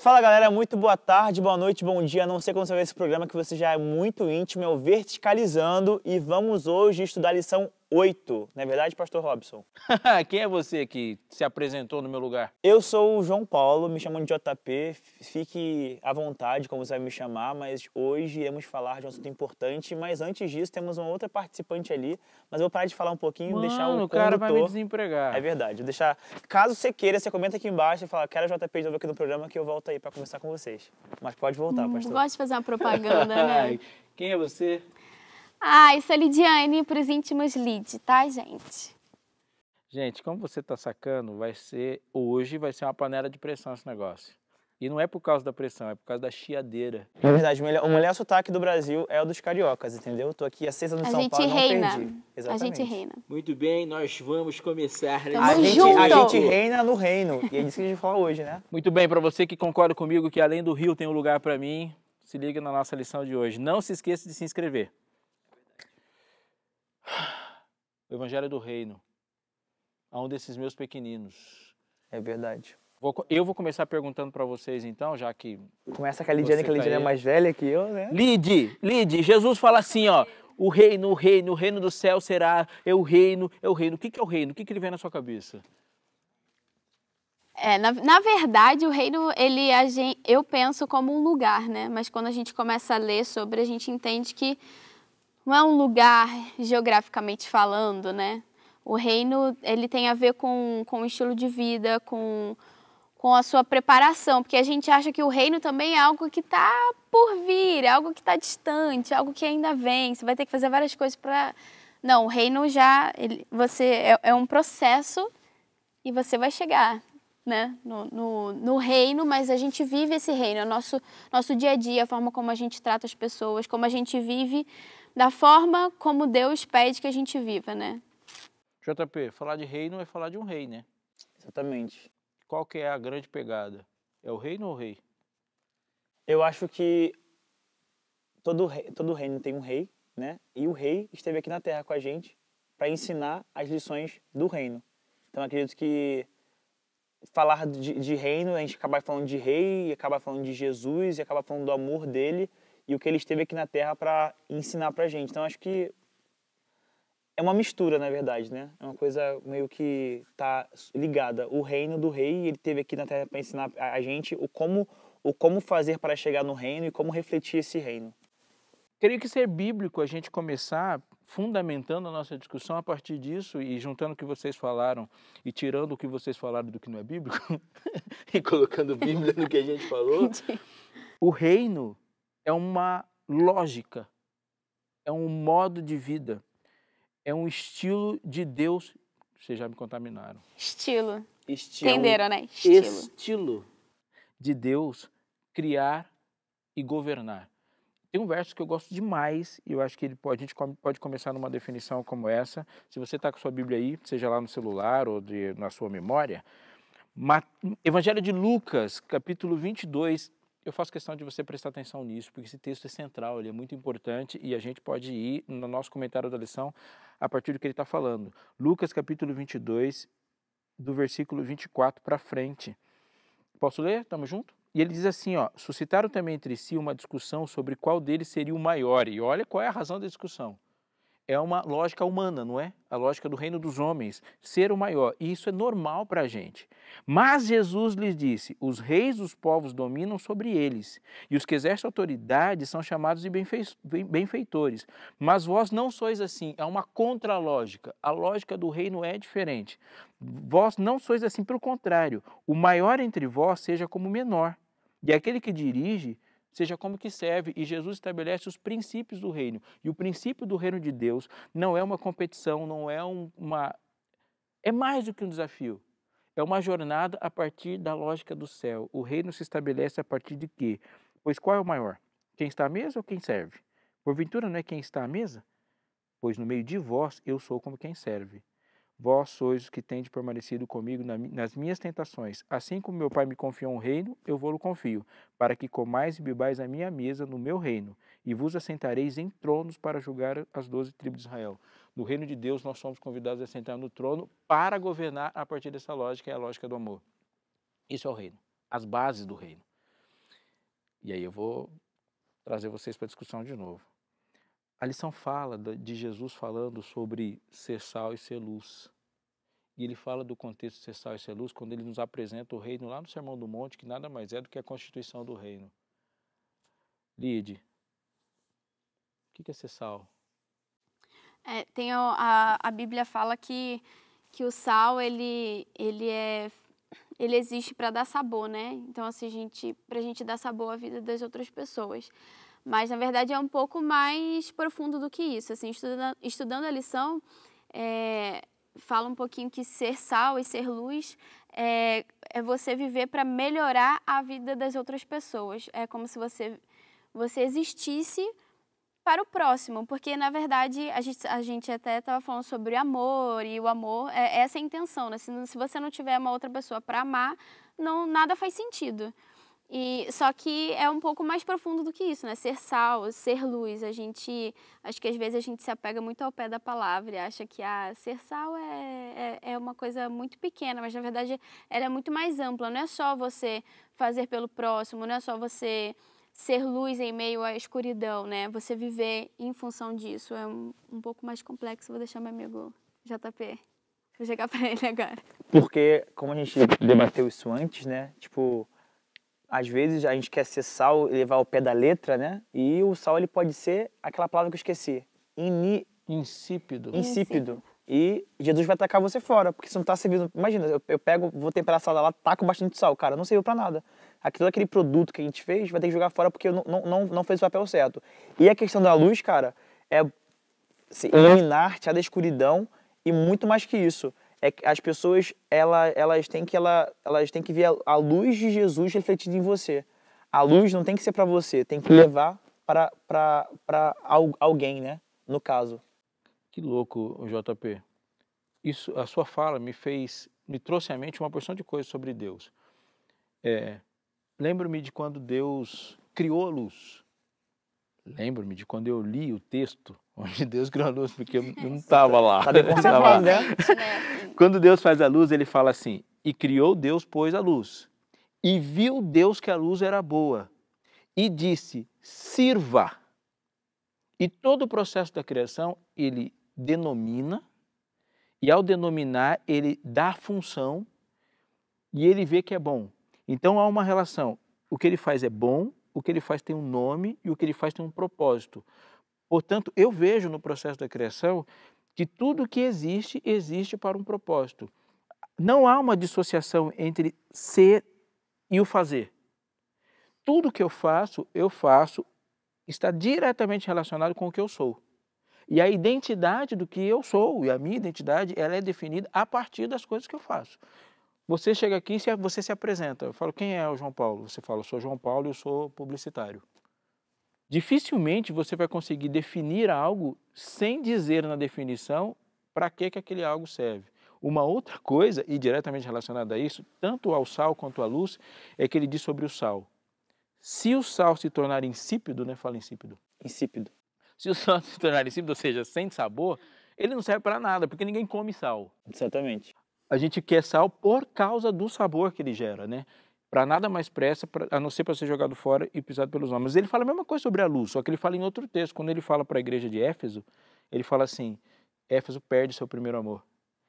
Fala galera, muito boa tarde, boa noite, bom dia. Não sei como você vai esse programa que você já é muito íntimo, é o Verticalizando e vamos hoje estudar a lição 8. Não é verdade, pastor Robson? Quem é você que se apresentou no meu lugar? Eu sou o João Paulo, me chamam de JP. Fique à vontade como você vai me chamar, mas hoje iremos falar de um assunto importante. Mas antes disso, temos uma outra participante ali. Mas eu vou parar de falar um pouquinho Mano, deixar o condutor... cara vai me desempregar. É verdade. Deixar... Caso você queira, você comenta aqui embaixo e fala, quero JP de novo aqui no programa que eu volto aí para conversar com vocês. Mas pode voltar, hum, pastor. Gosto de fazer uma propaganda, né? Quem é você? Ah, isso é Lidiane para os íntimos Lid, tá, gente? Gente, como você está sacando, vai ser hoje vai ser uma panela de pressão esse negócio. E não é por causa da pressão, é por causa da chiadeira. Na verdade, o melhor, o melhor sotaque do Brasil é o dos cariocas, entendeu? Tô aqui a seis anos em São Paulo, reina. não perdi. Exatamente. A gente reina. Muito bem, nós vamos começar. Né? A, gente, a gente, reina no reino. E é disso que a gente fala hoje, né? Muito bem, para você que concorda comigo que além do Rio tem um lugar para mim, se liga na nossa lição de hoje. Não se esqueça de se inscrever o Evangelho do Reino a um desses meus pequeninos. É verdade. Vou, eu vou começar perguntando para vocês então, já que. Começa com a Lidiane, que a tá Lidiane tá é mais velha que eu, né? Lide, Lide, Jesus fala assim, ó. O reino, o reino, o reino do céu será, é o reino, é o reino. O que, que é o reino? O que, que ele vem na sua cabeça? É, na, na, verdade, o reino, ele, gente, eu penso como um lugar, né? Mas quando a gente começa a ler sobre, a gente entende que não é um lugar geograficamente falando, né? O reino ele tem a ver com, com o estilo de vida, com, com a sua preparação, porque a gente acha que o reino também é algo que está por vir, é algo que está distante, é algo que ainda vem. Você vai ter que fazer várias coisas para. Não, o reino já ele, você é, é um processo e você vai chegar. Né? No, no, no, reino, mas a gente vive esse reino, é nosso, nosso dia a dia, a forma como a gente trata as pessoas, como a gente vive da forma como Deus pede que a gente viva, né? JP, falar de reino é falar de um rei, né? Exatamente. Qual que é a grande pegada? É o reino ou o rei? Eu acho que todo, rei, todo reino tem um rei, né? E o rei esteve aqui na terra com a gente para ensinar as lições do reino. Então acredito que falar de, de, reino, a gente acaba falando de rei, acaba falando de Jesus, e acaba falando do amor dele, e o que ele esteve aqui na Terra para ensinar para a gente. Então acho que é uma mistura, na verdade, né? É uma coisa meio que tá ligada. O reino do rei, ele teve aqui na Terra para ensinar a gente o como, o como fazer para chegar no reino e como refletir esse reino. Creio que ser bíblico a gente começar fundamentando a nossa discussão a partir disso e juntando o que vocês falaram e tirando o que vocês falaram do que não é bíblico e colocando Bíblia no que a gente falou. o reino é uma lógica, é um modo de vida, é um estilo de Deus. Vocês já me contaminaram. Estilo. estilo. Entenderam, né? Estilo. Estilo de Deus criar e governar. Tem um verso que eu gosto demais e eu acho que ele pode, a gente pode começar numa definição como essa. Se você está com sua Bíblia aí, seja lá no celular ou de, na sua memória, Evangelho de Lucas, capítulo 22, eu faço questão de você prestar atenção nisso, porque esse texto é central, ele é muito importante e a gente pode ir no nosso comentário da lição a partir do que ele está falando. Lucas capítulo 22, do versículo 24 para frente. Posso ler? Estamos junto? E ele diz assim, ó, suscitaram também entre si uma discussão sobre qual deles seria o maior. E olha qual é a razão da discussão é uma lógica humana, não é? A lógica do reino dos homens, ser o maior. E isso é normal para a gente. Mas Jesus lhes disse: os reis dos povos dominam sobre eles, e os que exercem autoridade são chamados de benfeitores. Mas vós não sois assim. É uma contralógica. A lógica do reino é diferente. Vós não sois assim, pelo contrário. O maior entre vós seja como o menor, e aquele que dirige seja como que serve, e Jesus estabelece os princípios do reino. E o princípio do reino de Deus não é uma competição, não é uma. É mais do que um desafio. É uma jornada a partir da lógica do céu. O reino se estabelece a partir de quê? Pois qual é o maior? Quem está à mesa ou quem serve? Porventura não é quem está à mesa? Pois no meio de vós eu sou como quem serve. Vós sois os que tende permanecido comigo nas minhas tentações. Assim como meu Pai me confiou um reino, eu vou-lo confio, para que comais e bebais a minha mesa no meu reino, e vos assentareis em tronos para julgar as doze tribos de Israel. No reino de Deus, nós somos convidados a sentar no trono para governar a partir dessa lógica, é a lógica do amor. Isso é o reino, as bases do reino. E aí eu vou trazer vocês para a discussão de novo. A lição fala de Jesus falando sobre ser sal e ser luz. E ele fala do contexto de ser sal e ser luz quando ele nos apresenta o reino lá no Sermão do Monte, que nada mais é do que a constituição do reino. Lide, o que é ser sal? É, tem a, a Bíblia fala que, que o sal ele, ele é ele existe para dar sabor, né? Então assim, gente para a gente dar sabor à vida das outras pessoas. Mas, na verdade, é um pouco mais profundo do que isso. Assim, estudando, estudando a lição, é, fala um pouquinho que ser sal e ser luz é, é você viver para melhorar a vida das outras pessoas. É como se você, você existisse para o próximo, porque na verdade a gente, a gente até estava falando sobre amor e o amor é essa é a intenção, né? Se, se você não tiver uma outra pessoa para amar, não nada faz sentido. E só que é um pouco mais profundo do que isso, né? Ser sal, ser luz. A gente acho que às vezes a gente se apega muito ao pé da palavra e acha que ah, ser sal é, é, é uma coisa muito pequena, mas na verdade ela é muito mais ampla. Não é só você fazer pelo próximo, não é só você ser luz em meio à escuridão, né? Você viver em função disso é um, um pouco mais complexo. Vou deixar meu amigo JP. Vou chegar para ele agora. Porque como a gente debateu isso antes, né? Tipo às vezes a gente quer ser sal, levar ao pé da letra, né? E o sal ele pode ser aquela palavra que eu esqueci. Ini... Insípido. Insípido. E Jesus vai tacar você fora, porque você não tá servindo. Imagina, eu, eu pego, vou temperar a salada lá, taco bastante sal. Cara, não serviu para nada. Aqui todo aquele produto que a gente fez, vai ter que jogar fora porque não, não, não, não fez o papel certo. E a questão da luz, cara, é assim, uhum. iluminar-te da escuridão e muito mais que isso é que as pessoas ela, elas têm que ela, elas têm que ver a, luz de Jesus refletida em você. A luz não tem que ser para você, tem que levar para para alguém, né? No caso. Que louco, JP. Isso, a sua fala me fez, me trouxe à mente uma porção de coisas sobre Deus. É, lembro-me de quando Deus criou a luz. Lembro-me de quando eu li o texto Onde Deus criou a luz, porque eu não estava lá. Tá tava lá. Quando Deus faz a luz, ele fala assim: E criou Deus, pois, a luz. E viu Deus que a luz era boa. E disse: Sirva. E todo o processo da criação, ele denomina, e ao denominar, ele dá função e ele vê que é bom. Então há uma relação. O que ele faz é bom, o que ele faz tem um nome e o que ele faz tem um propósito. Portanto, eu vejo no processo da criação que tudo que existe, existe para um propósito. Não há uma dissociação entre ser e o fazer. Tudo que eu faço, eu faço, está diretamente relacionado com o que eu sou. E a identidade do que eu sou e a minha identidade, ela é definida a partir das coisas que eu faço. Você chega aqui e você se apresenta. Eu falo, quem é o João Paulo? Você fala, eu sou João Paulo e eu sou publicitário. Dificilmente você vai conseguir definir algo sem dizer na definição para que, que aquele algo serve. Uma outra coisa, e diretamente relacionada a isso, tanto ao sal quanto à luz, é que ele diz sobre o sal. Se o sal se tornar insípido, né? Fala insípido. Insípido. Se o sal se tornar insípido, ou seja, sem sabor, ele não serve para nada, porque ninguém come sal. Exatamente. A gente quer sal por causa do sabor que ele gera, né? para nada mais pressa, pra, a não ser para ser jogado fora e pisado pelos homens. Ele fala a mesma coisa sobre a luz, só que ele fala em outro texto. Quando ele fala para a igreja de Éfeso, ele fala assim: Éfeso perde seu primeiro amor.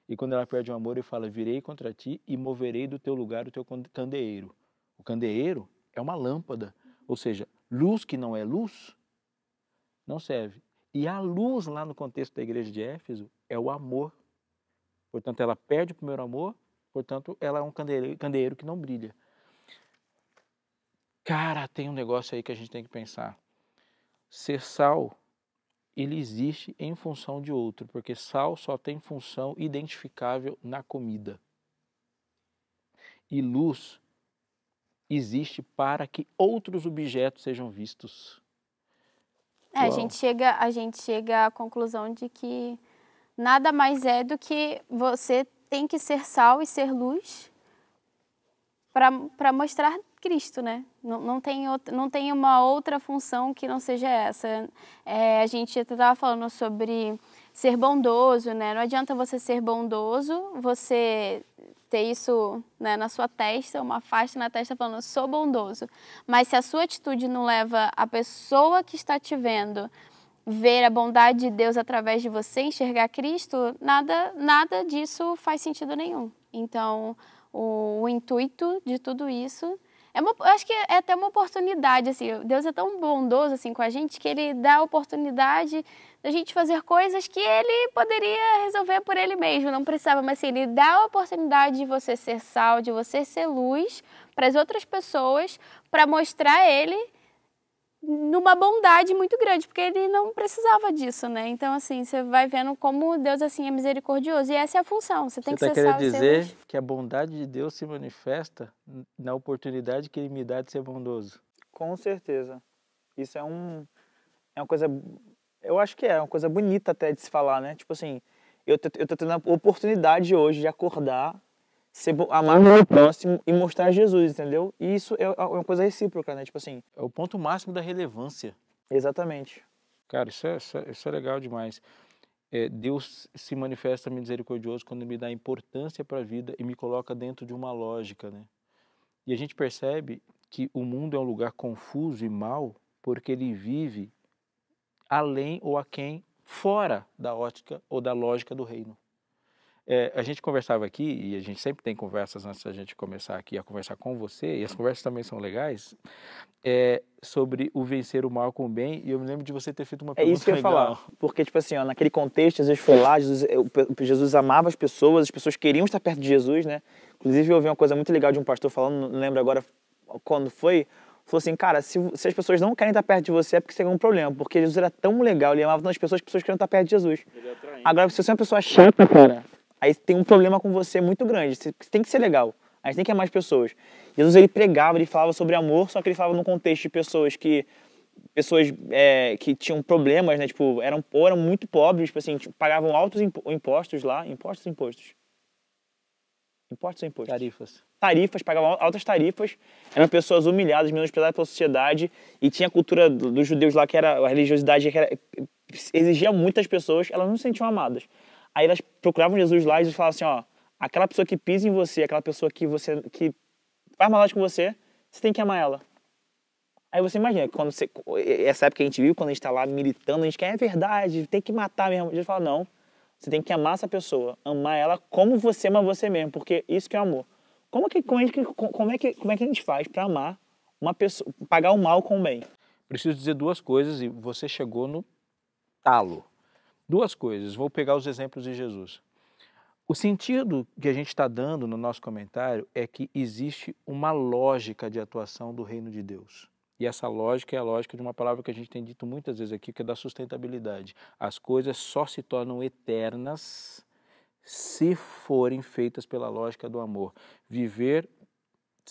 E quando ela perde o amor, ele fala: Virei contra ti e moverei do teu lugar o teu candeeiro. O candeeiro é uma lâmpada, ou seja, luz que não é luz não serve. E a luz lá no contexto da igreja de Éfeso é o amor. Portanto, ela perde o primeiro amor, portanto, ela é um candeeiro, candeeiro que não brilha. Cara, tem um negócio aí que a gente tem que pensar. Ser sal, ele existe em função de outro, porque sal só tem função identificável na comida. E luz existe para que outros objetos sejam vistos. É, a gente chega, a gente chega à conclusão de que nada mais é do que você tem que ser sal e ser luz para mostrar Cristo, né? Não, não, tem, outra, não tem uma outra função que não seja essa. É, a gente estava falando sobre ser bondoso, né? Não adianta você ser bondoso, você ter isso né, na sua testa, uma faixa na testa falando sou bondoso. Mas se a sua atitude não leva a pessoa que está te vendo ver a bondade de Deus através de você, enxergar Cristo, nada, nada disso faz sentido nenhum. Então, o, o intuito de tudo isso é uma, eu acho que é até uma oportunidade, assim. Deus é tão bondoso, assim, com a gente, que Ele dá a oportunidade da gente fazer coisas que Ele poderia resolver por Ele mesmo, não precisava. Mas, assim, Ele dá a oportunidade de você ser sal, de você ser luz para as outras pessoas, para mostrar Ele numa bondade muito grande, porque ele não precisava disso, né? Então, assim, você vai vendo como Deus, assim, é misericordioso. E essa é a função, você tem você que tá ser salvo. dizer que a bondade de Deus se manifesta na oportunidade que ele me dá de ser bondoso. Com certeza. Isso é um... É uma coisa... Eu acho que é uma coisa bonita até de se falar, né? Tipo assim, eu tô, eu tô tendo a oportunidade hoje de acordar ser, amar uhum. o meu próximo e mostrar Jesus, entendeu? E isso é, é uma coisa recíproca, né? Tipo assim. É o ponto máximo da relevância. Exatamente. Cara, isso é, isso é, isso é legal demais. É, Deus se manifesta misericordioso quando me dá importância para a vida e me coloca dentro de uma lógica, né? E a gente percebe que o mundo é um lugar confuso e mau porque ele vive além ou a quem fora da ótica ou da lógica do reino. É, a gente conversava aqui, e a gente sempre tem conversas antes da gente começar aqui a conversar com você, e as conversas também são legais, é, sobre o vencer o mal com o bem, e eu me lembro de você ter feito uma pergunta É isso que eu ia legal. falar, porque, tipo assim, ó, naquele contexto, Jesus foi lá, Jesus, eh, Jesus amava as pessoas, as pessoas queriam estar perto de Jesus, né? Inclusive, eu ouvi uma coisa muito legal de um pastor falando, não lembro agora quando foi, falou assim, cara, se, se, as pessoas não querem estar perto de você é porque você tem um problema, porque Jesus era tão legal, ele amava tantas pessoas que as pessoas queriam estar perto de Jesus. É agora, se você é uma pessoa chata, cara, aí tem um problema com você muito grande. Você tem que ser legal. A gente tem que amar as pessoas. Jesus ele pregava, ele falava sobre amor, só que ele falava no contexto de pessoas que pessoas é, que tinham problemas, né? Tipo, eram eram muito pobres, tipo assim, tipo, pagavam altos impostos lá, impostos, impostos. Impostos ou impostos? Tarifas. Tarifas, pagavam altas tarifas, eram pessoas humilhadas, menosprezadas pela sociedade, e tinha a cultura dos judeus lá, que era a religiosidade, que era, exigia muitas pessoas, elas não se sentiam amadas. Aí elas procuravam Jesus lá e Jesus falava assim, ó, aquela pessoa que pisa em você, aquela pessoa que você que faz maldade com você, você tem que amar ela. Aí você imagina, quando você, essa época que a gente viu, quando a gente está lá militando, a gente quer, é verdade, tem que matar mesmo. Jesus fala, não, você tem que amar essa pessoa, amar ela como você ama você mesmo, porque isso que é amor. Como, que, como, é, que, como, é, que, como é que a gente faz para amar uma pessoa, pagar o mal com o bem? Preciso dizer duas coisas e você chegou no talo. Duas coisas, vou pegar os exemplos de Jesus. O sentido que a gente está dando no nosso comentário é que existe uma lógica de atuação do reino de Deus. E essa lógica é a lógica de uma palavra que a gente tem dito muitas vezes aqui, que é da sustentabilidade. As coisas só se tornam eternas se forem feitas pela lógica do amor. Viver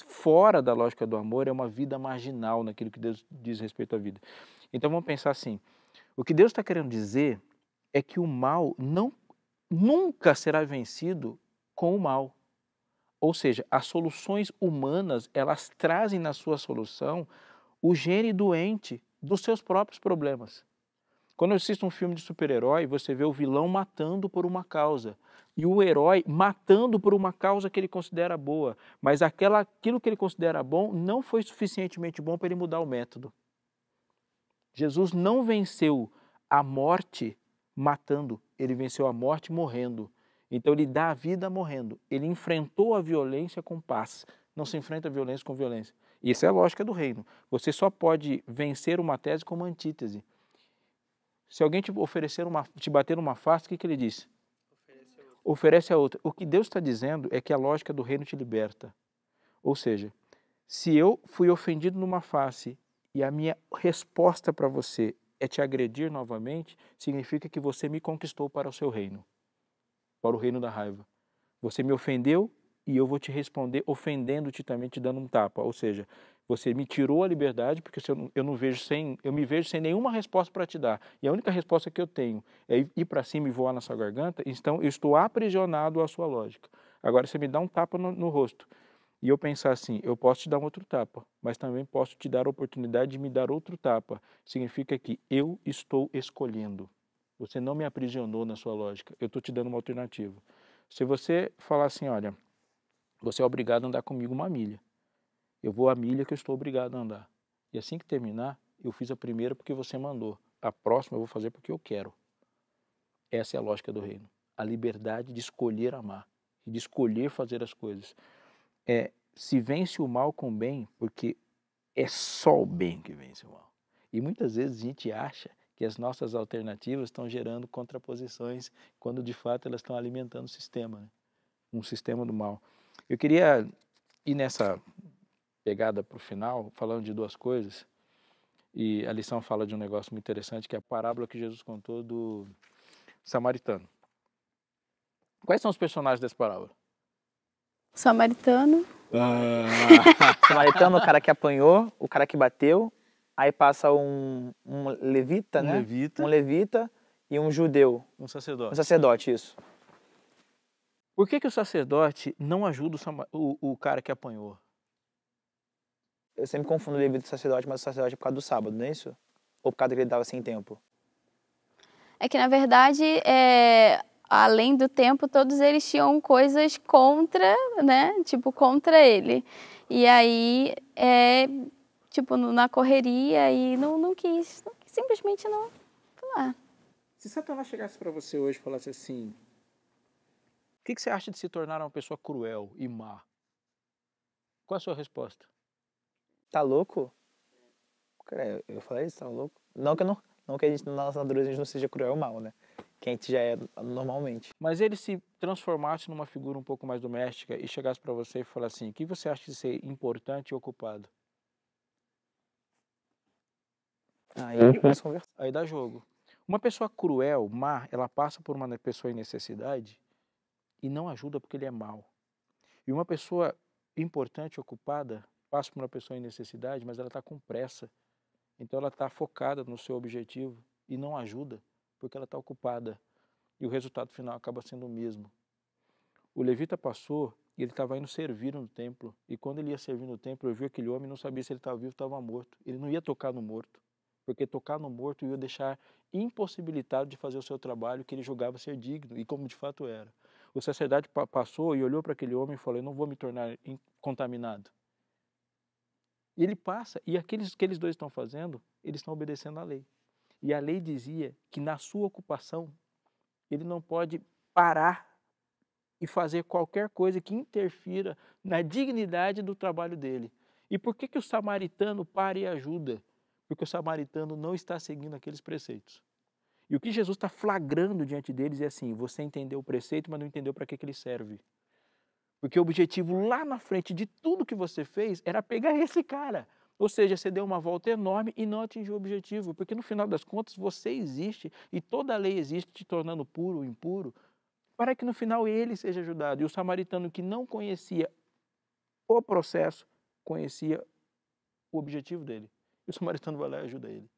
fora da lógica do amor é uma vida marginal naquilo que Deus diz respeito à vida. Então vamos pensar assim: o que Deus está querendo dizer é que o mal não nunca será vencido com o mal. Ou seja, as soluções humanas, elas trazem na sua solução o gene doente dos seus próprios problemas. Quando eu assisto um filme de super-herói, você vê o vilão matando por uma causa e o herói matando por uma causa que ele considera boa, mas aquela, aquilo que ele considera bom não foi suficientemente bom para ele mudar o método. Jesus não venceu a morte matando, ele venceu a morte morrendo. Então ele dá a vida morrendo. Ele enfrentou a violência com paz. Não se enfrenta a violência com violência. Isso é a lógica do reino. Você só pode vencer uma tese como antítese. Se alguém te oferecer uma, te bater uma face, o que, que ele diz? Oferece Oferece a outra. O que Deus está dizendo é que a lógica do reino te liberta. Ou seja, se eu fui ofendido numa face e a minha resposta para você é te agredir novamente, significa que você me conquistou para o seu reino, para o reino da raiva. Você me ofendeu e eu vou te responder ofendendo-te também, te dando um tapa. Ou seja, você me tirou a liberdade porque eu não, eu não vejo sem, eu me vejo sem nenhuma resposta para te dar. E a única resposta que eu tenho é ir para cima e voar na sua garganta. Então eu estou aprisionado à sua lógica. Agora você me dá um tapa no, no rosto e eu pensar assim, eu posso te dar um outro tapa, mas também posso te dar a oportunidade de me dar outro tapa. Significa que eu estou escolhendo. Você não me aprisionou na sua lógica. Eu estou te dando uma alternativa. Se você falar assim, olha, você é obrigado a andar comigo uma milha. Eu vou a milha que eu estou obrigado a andar. E assim que terminar, eu fiz a primeira porque você mandou. A próxima eu vou fazer porque eu quero. Essa é a lógica do reino. A liberdade de escolher amar e de escolher fazer as coisas é se vence o mal com o bem, porque é só o bem que vence o mal. E muitas vezes a gente acha que as nossas alternativas estão gerando contraposições, quando de fato elas estão alimentando o sistema, né? um sistema do mal. Eu queria ir nessa pegada para o final, falando de duas coisas. E a lição fala de um negócio muito interessante, que é a parábola que Jesus contou do samaritano. Quais são os personagens dessa parábola? Samaritano. Ah. Samaritano, o cara que apanhou, o cara que bateu, aí passa um, um levita, um né? Levita. Um levita e um judeu. Um sacerdote. Um sacerdote, isso. Por que, que o sacerdote não ajuda o, o, o cara que apanhou? Eu sempre confundo o levita e o sacerdote, mas o sacerdote é por causa do sábado, não é isso? Ou por causa que ele estava sem tempo? É que, na verdade, é além do tempo, todos eles tinham coisas contra, né? Tipo, contra ele. E aí, é, tipo, na correria e não, não quis, não, simplesmente não Se Satanás chegasse para você hoje e falasse assim, o que, que você acha de se tornar uma pessoa cruel e má? Qual a sua resposta? Tá louco? Cara, eu falei isso, tá louco? Não que, não, não que a gente, na nossa natureza a gente não seja cruel ou mal, né? quem gente já é normalmente. Mas ele se transformasse numa figura um pouco mais doméstica e chegasse para você e falasse assim: o que você acha de ser importante e ocupado? Aí, uhum. aí dá jogo. Uma pessoa cruel, má, ela passa por uma pessoa em necessidade e não ajuda porque ele é mau. E uma pessoa importante, ocupada, passa por uma pessoa em necessidade, mas ela está com pressa. Então ela está focada no seu objetivo e não ajuda porque ela está ocupada. E o resultado final acaba sendo o mesmo. O levita passou e ele estava indo servir no templo. E quando ele ia servir no templo, eu vi aquele homem não sabia se ele estava vivo ou estava morto. Ele não ia tocar no morto, porque tocar no morto ia deixar impossibilitado de fazer o seu trabalho que ele julgava ser digno, e como de fato era. O sacerdote passou e olhou para aquele homem e falou: Eu não vou me tornar contaminado. E ele passa, e aqueles que eles dois estão fazendo, eles estão obedecendo à lei. E a lei dizia que na sua ocupação ele não pode parar e fazer qualquer coisa que interfira na dignidade do trabalho dele. E por que, que o samaritano para e ajuda? Porque o samaritano não está seguindo aqueles preceitos. E o que Jesus está flagrando diante deles é assim: você entendeu o preceito, mas não entendeu para que, que ele serve. Porque o objetivo lá na frente de tudo que você fez era pegar esse cara. Ou seja, você deu uma volta enorme e não atingiu o objetivo, porque no final das contas você existe e toda a lei existe te tornando puro ou impuro, para que no final ele seja ajudado. E o samaritano que não conhecia o processo, conhecia o objetivo dele. E o samaritano vai lá e ajuda ele.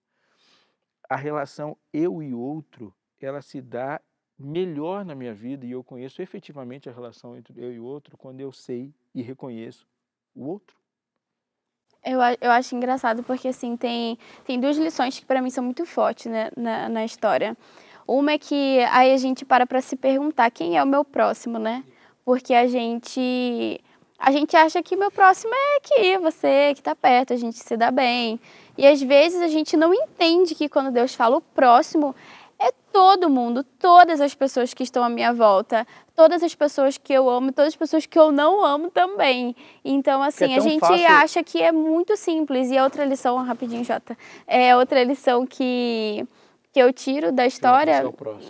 A relação eu e outro, ela se dá melhor na minha vida e eu conheço efetivamente a relação entre eu e outro quando eu sei e reconheço o outro. Eu, eu acho engraçado porque, assim, tem, tem duas lições que para mim são muito fortes né, na, na história. Uma é que aí a gente para para se perguntar quem é o meu próximo, né? Porque a gente a gente acha que meu próximo é aqui, você que está perto, a gente se dá bem. E às vezes a gente não entende que quando Deus fala o próximo todo mundo, todas as pessoas que estão à minha volta, todas as pessoas que eu amo, todas as pessoas que eu não amo também. Então, é assim, é a gente fácil. acha que é muito simples. E a é outra lição, rapidinho, Jota, é outra lição que, que eu tiro da história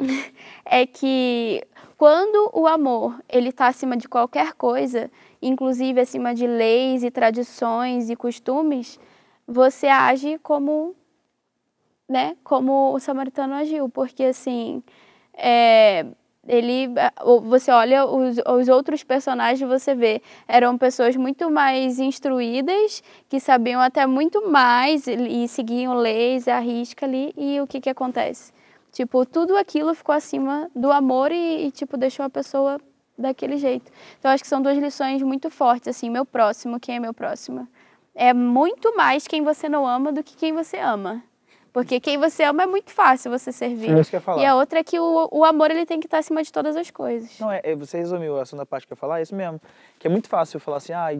é que quando o amor ele está acima de qualquer coisa, inclusive acima de leis e tradições e costumes, você age como né, como o samaritano agiu, porque assim, é, ele, você olha os, os outros personagens, você vê, eram pessoas muito mais instruídas, que sabiam até muito mais e, e seguiam leis, a risca ali, e o que que acontece? Tipo, tudo aquilo ficou acima do amor e, e tipo, deixou a pessoa daquele jeito. Então, acho que são duas lições muito fortes, assim, meu próximo, quem é meu próximo? É muito mais quem você não ama do que quem você ama. Porque quem você ama é muito fácil você servir. É isso que eu ia falar. E a outra é que o, o amor ele tem que estar acima de todas as coisas. Não, é, é você resumiu a segunda parte que eu ia falar, é isso mesmo. Que é muito fácil falar assim, ah,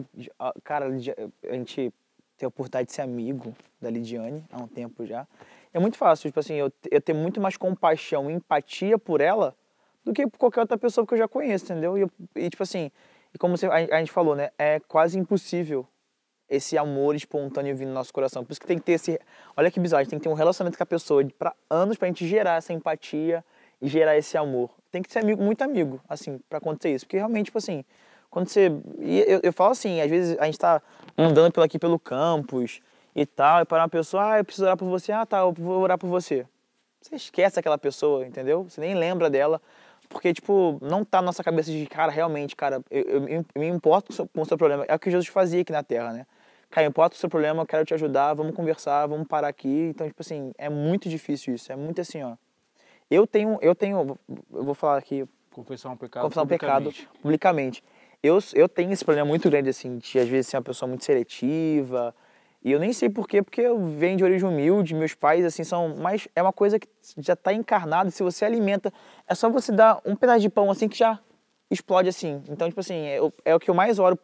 cara, a gente tem a oportunidade de ser amigo da Lidiane há um tempo já. É muito fácil, tipo assim, eu, eu ter muito mais compaixão e empatia por ela do que por qualquer outra pessoa que eu já conheço, entendeu? E, e tipo assim, e como você, a, a gente falou, né? É quase impossível esse amor espontâneo vindo no nosso coração. Por isso que tem que ter esse. Olha que bizarro, a gente tem que ter um relacionamento com a pessoa para anos para a gente gerar essa empatia e gerar esse amor. Tem que ser amigo, muito amigo, assim, para acontecer isso. Porque realmente, tipo assim, quando você. Eu, eu, falo assim, às vezes a gente tá andando pelo, aqui pelo campus e tal, e para uma pessoa, ah, eu preciso orar por você, ah, tá, eu vou orar por você. Você esquece aquela pessoa, entendeu? Você nem lembra dela. Porque, tipo, não tá na nossa cabeça de, cara, realmente, cara, eu, eu, eu me importo com o seu problema. É o que Jesus fazia aqui na Terra, né? cara, importa o seu problema, eu quero te ajudar, vamos conversar, vamos parar aqui. Então, tipo assim, é muito difícil isso, é muito assim, ó. Eu tenho, eu tenho, eu vou falar aqui. Confessar um pecado. Confessar um pecado publicamente. Eu, eu tenho esse problema muito grande, assim, de às vezes ser uma pessoa muito seletiva. E eu nem sei porquê, porque eu venho de origem humilde, meus pais, assim, são. Mas é uma coisa que já está encarnada, se você alimenta. É só você dar um pedaço de pão, assim, que já explode, assim. Então, tipo assim, é, é o que eu mais oro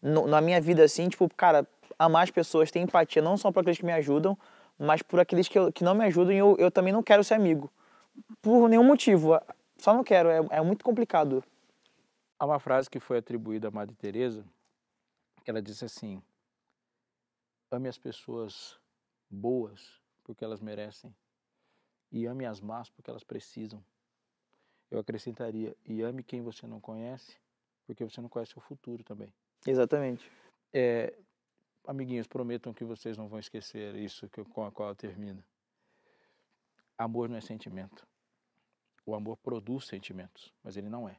no, na minha vida, assim, tipo, cara, amar as pessoas, ter empatia, não só para aqueles que me ajudam, mas por aqueles que, eu, que não me ajudam e eu, eu também não quero ser amigo. Por nenhum motivo. Só não quero, é, é muito complicado. Há uma frase que foi atribuída a Madre Teresa, que ela disse assim: ame as pessoas boas porque elas merecem e ame as más porque elas precisam. Eu acrescentaria: e ame quem você não conhece porque você não conhece o futuro também. Exatamente. É, Amiguinhos, prometam que vocês não vão esquecer isso que, com a qual termina. Amor não é sentimento. O amor produz sentimentos, mas ele não é.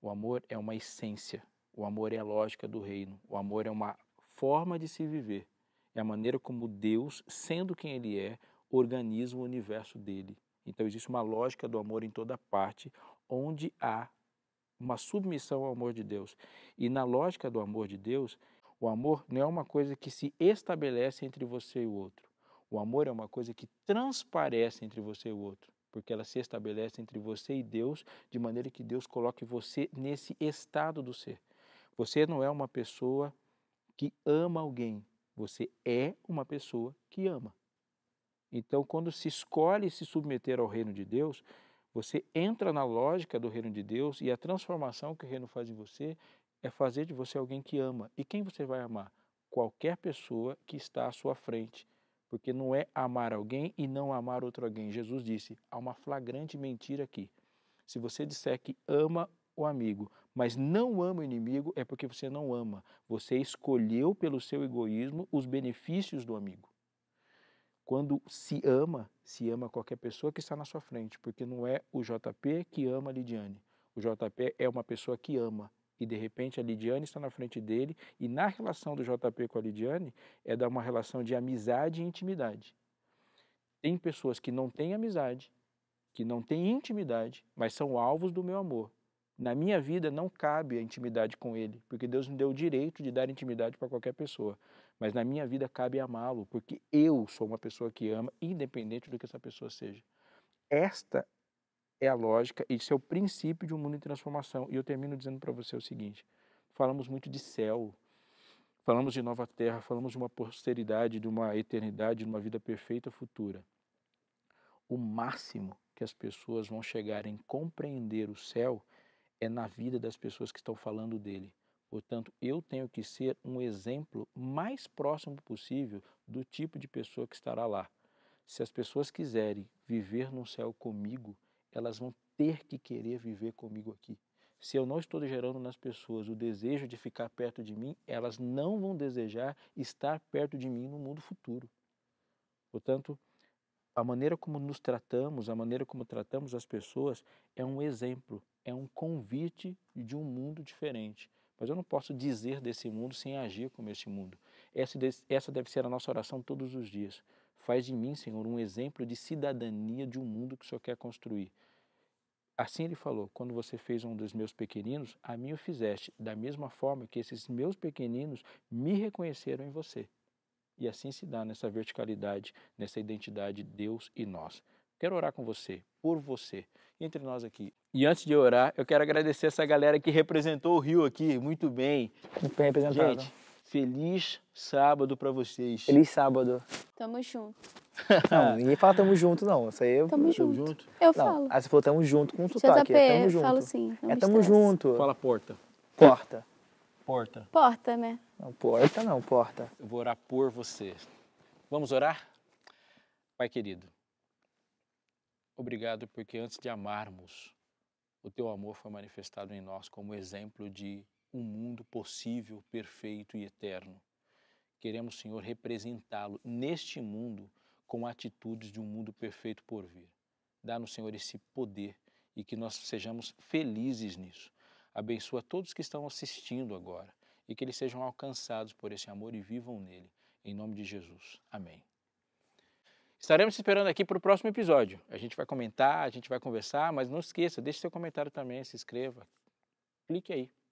O amor é uma essência. O amor é a lógica do reino. O amor é uma forma de se viver. É a maneira como Deus, sendo quem Ele é, organiza o universo dele. Então existe uma lógica do amor em toda parte, onde há uma submissão ao amor de Deus. E na lógica do amor de Deus, o amor não é uma coisa que se estabelece entre você e o outro. O amor é uma coisa que transparece entre você e o outro, porque ela se estabelece entre você e Deus, de maneira que Deus coloque você nesse estado do ser. Você não é uma pessoa que ama alguém, você é uma pessoa que ama. Então, quando se escolhe se submeter ao reino de Deus, você entra na lógica do reino de Deus e a transformação que o reino faz em você é fazer de você alguém que ama. E quem você vai amar? Qualquer pessoa que está à sua frente. Porque não é amar alguém e não amar outro alguém. Jesus disse: há uma flagrante mentira aqui. Se você disser que ama o amigo, mas não ama o inimigo, é porque você não ama. Você escolheu pelo seu egoísmo os benefícios do amigo. Quando se ama, se ama qualquer pessoa que está na sua frente, porque não é o JP que ama a Lidiane. O JP é uma pessoa que ama e de repente a Lidiane está na frente dele e na relação do JP com a Lidiane é dar uma relação de amizade e intimidade. Tem pessoas que não têm amizade, que não têm intimidade, mas são alvos do meu amor. Na minha vida não cabe a intimidade com ele, porque Deus me deu o direito de dar intimidade para qualquer pessoa. Mas na minha vida cabe amá-lo, porque eu sou uma pessoa que ama, independente do que essa pessoa seja. Esta é a lógica, isso é o princípio de um mundo em transformação. E eu termino dizendo para você o seguinte: falamos muito de céu, falamos de nova terra, falamos de uma posteridade, de uma eternidade, de uma vida perfeita futura. O máximo que as pessoas vão chegar em compreender o céu é na vida das pessoas que estão falando dele. Portanto, eu tenho que ser um exemplo mais próximo possível do tipo de pessoa que estará lá. Se as pessoas quiserem viver no céu comigo, elas vão ter que querer viver comigo aqui. Se eu não estou gerando nas pessoas o desejo de ficar perto de mim, elas não vão desejar estar perto de mim no mundo futuro. Portanto, a maneira como nos tratamos, a maneira como tratamos as pessoas é um exemplo, é um convite de um mundo diferente. Mas eu não posso dizer desse mundo sem agir como esse mundo. Essa deve ser a nossa oração todos os dias. Faz de mim, Senhor, um exemplo de cidadania de um mundo que o Senhor quer construir. Assim ele falou: quando você fez um dos meus pequeninos, a mim o fizeste, da mesma forma que esses meus pequeninos me reconheceram em você. E assim se dá nessa verticalidade, nessa identidade Deus e nós. Quero orar com você, por você, entre nós aqui. E antes de orar, eu quero agradecer essa galera que representou o Rio aqui muito bem. Muito bem representado. Gente, Feliz sábado para vocês. Feliz sábado. Tamo junto. Não, ninguém fala tamo junto, não. Isso aí eu. Tamo junto. junto. Eu não, falo. Ah, você falou tamo junto com o sotaque. JP, é, é tamo junto. Falo sim, é tamo junto. Fala porta. Porta. Porta. Porta, né? Não, porta não, porta. Eu vou orar por você. Vamos orar? Pai querido, obrigado porque antes de amarmos, o teu amor foi manifestado em nós como exemplo de um mundo possível, perfeito e eterno. Queremos, Senhor, representá-lo neste mundo com atitudes de um mundo perfeito por vir. Dá-nos, Senhor, esse poder e que nós sejamos felizes nisso. Abençoa todos que estão assistindo agora e que eles sejam alcançados por esse amor e vivam nele. Em nome de Jesus. Amém. Estaremos esperando aqui para o próximo episódio. A gente vai comentar, a gente vai conversar, mas não esqueça, deixe seu comentário também, se inscreva, clique aí.